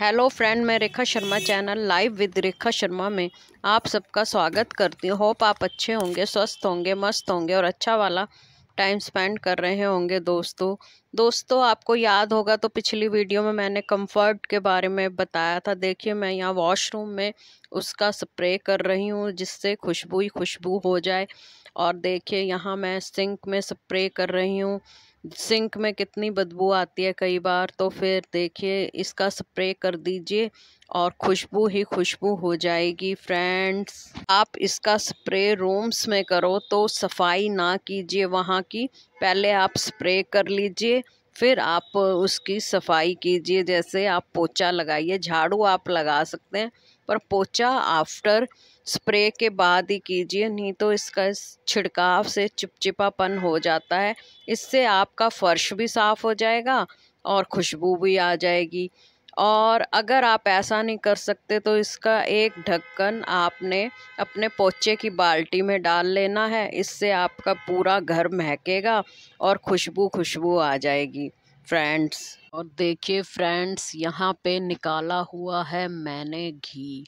hello friend मैं Rekha Sharma channel live with Rekha Sharma में आप सबका स्वागत करती हूँ होप आप अच्छे होंगे स्वस्थ होंगे मस्त होंगे और अच्छा वाला टाइम स्पेंड कर रहे होंगे दोस्तों दोस्तों आपको याद होगा तो पिछली वीडियो में मैंने कंफर्ट के बारे में बताया था देखिए मैं यहाँ वॉशरूम में उसका स्प्रे कर रही हूँ जिससे खुशबू ही खुशबू हो जाए और देखिए यहाँ मैं सिंक में स्प्रे कर रही हूँ सिंक में कितनी बदबू आती है कई बार तो फिर देखिए इसका स्प्रे कर दीजिए और खुशबू ही खुशबू हो जाएगी फ्रेंड्स आप इसका स्प्रे रूम्स में करो तो सफाई ना कीजिए वहाँ की पहले आप स्प्रे कर लीजिए फिर आप उसकी सफाई कीजिए जैसे आप पोचा लगाइए झाड़ू आप लगा सकते हैं पर पोचा आफ्टर स्प्रे के बाद ही कीजिए नहीं तो इसका इस छिड़काव से चिपचिपापन हो जाता है इससे आपका फ़र्श भी साफ़ हो जाएगा और खुशबू भी आ जाएगी और अगर आप ऐसा नहीं कर सकते तो इसका एक ढक्कन आपने अपने पोचे की बाल्टी में डाल लेना है इससे आपका पूरा घर महकेगा और खुशबू खुशबू आ जाएगी फ्रेंड्स और देखिए फ्रेंड्स यहाँ पे निकाला हुआ है मैंने घी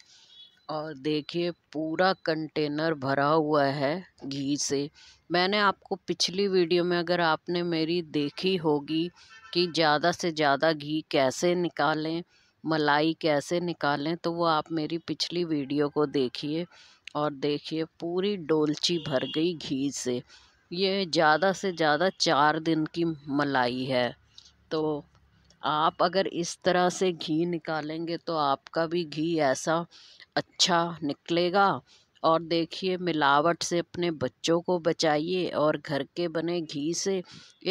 और देखिए पूरा कंटेनर भरा हुआ है घी से मैंने आपको पिछली वीडियो में अगर आपने मेरी देखी होगी कि ज़्यादा से ज़्यादा घी कैसे निकालें मलाई कैसे निकालें तो वो आप मेरी पिछली वीडियो को देखिए और देखिए पूरी डोलची भर गई घी से ये ज़्यादा से ज़्यादा चार दिन की मलाई है तो आप अगर इस तरह से घी निकालेंगे तो आपका भी घी ऐसा अच्छा निकलेगा और देखिए मिलावट से अपने बच्चों को बचाइए और घर के बने घी से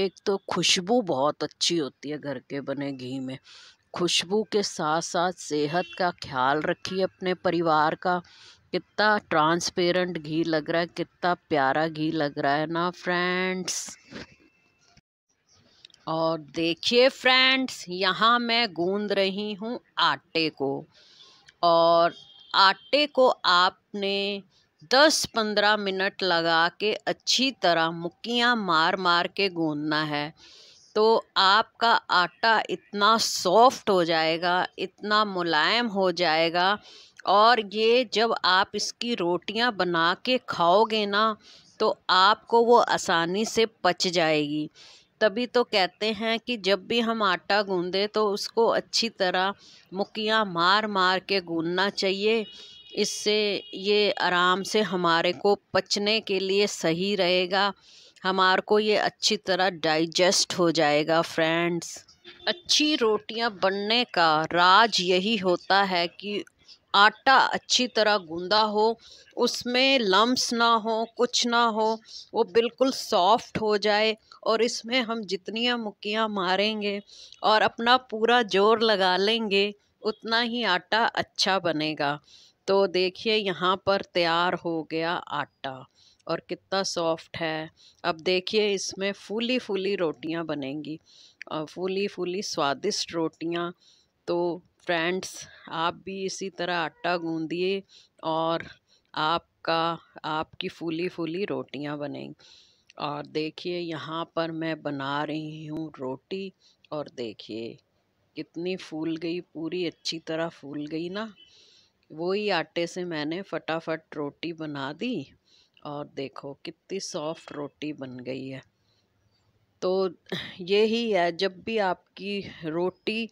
एक तो खुशबू बहुत अच्छी होती है घर के बने घी में खुशबू के साथ साथ सेहत का ख्याल रखिए अपने परिवार का कितना ट्रांसपेरेंट घी लग रहा है कितना प्यारा घी लग रहा है ना फ्रेंड्स और देखिए फ्रेंड्स यहाँ मैं गूंद रही हूँ आटे को और आटे को आपने 10-15 मिनट लगा के अच्छी तरह मुक्कियाँ मार मार के गूंदना है तो आपका आटा इतना सॉफ्ट हो जाएगा इतना मुलायम हो जाएगा और ये जब आप इसकी रोटियां बना के खाओगे ना तो आपको वो आसानी से पच जाएगी तभी तो कहते हैं कि जब भी हम आटा गूंदे तो उसको अच्छी तरह मुकियाँ मार मार के गूंदना चाहिए इससे ये आराम से हमारे को पचने के लिए सही रहेगा हमारे को ये अच्छी तरह डाइजेस्ट हो जाएगा फ्रेंड्स अच्छी रोटियां बनने का राज यही होता है कि आटा अच्छी तरह गूंदा हो उसमें लम्स ना हो कुछ ना हो वो बिल्कुल सॉफ्ट हो जाए और इसमें हम जितनी मुक्कियाँ मारेंगे और अपना पूरा जोर लगा लेंगे उतना ही आटा अच्छा बनेगा तो देखिए यहाँ पर तैयार हो गया आटा और कितना सॉफ्ट है अब देखिए इसमें फूली फूली रोटियाँ बनेंगी और फूली फूली स्वादिष्ट रोटियाँ तो फ्रेंड्स आप भी इसी तरह आटा गूंदिए और आपका आपकी फूली फूली रोटियां बनेंगी और देखिए यहाँ पर मैं बना रही हूँ रोटी और देखिए कितनी फूल गई पूरी अच्छी तरह फूल गई ना वही आटे से मैंने फटाफट रोटी बना दी और देखो कितनी सॉफ्ट रोटी बन गई है तो यही है जब भी आपकी रोटी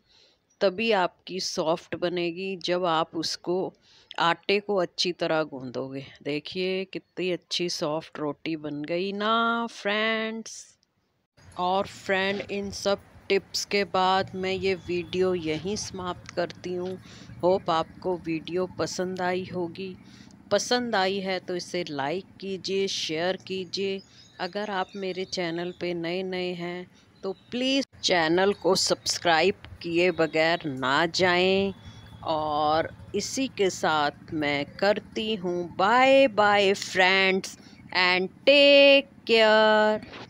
तभी आपकी सॉफ्ट बनेगी जब आप उसको आटे को अच्छी तरह गूंदोगे देखिए कितनी अच्छी सॉफ्ट रोटी बन गई ना फ्रेंड्स और फ्रेंड इन सब टिप्स के बाद मैं ये वीडियो यहीं समाप्त करती हूँ होप आपको वीडियो पसंद आई होगी पसंद आई है तो इसे लाइक कीजिए शेयर कीजिए अगर आप मेरे चैनल पे नए नए हैं तो प्लीज़ चैनल को सब्सक्राइब किए बगैर ना जाएं और इसी के साथ मैं करती हूँ bye bye friends and take care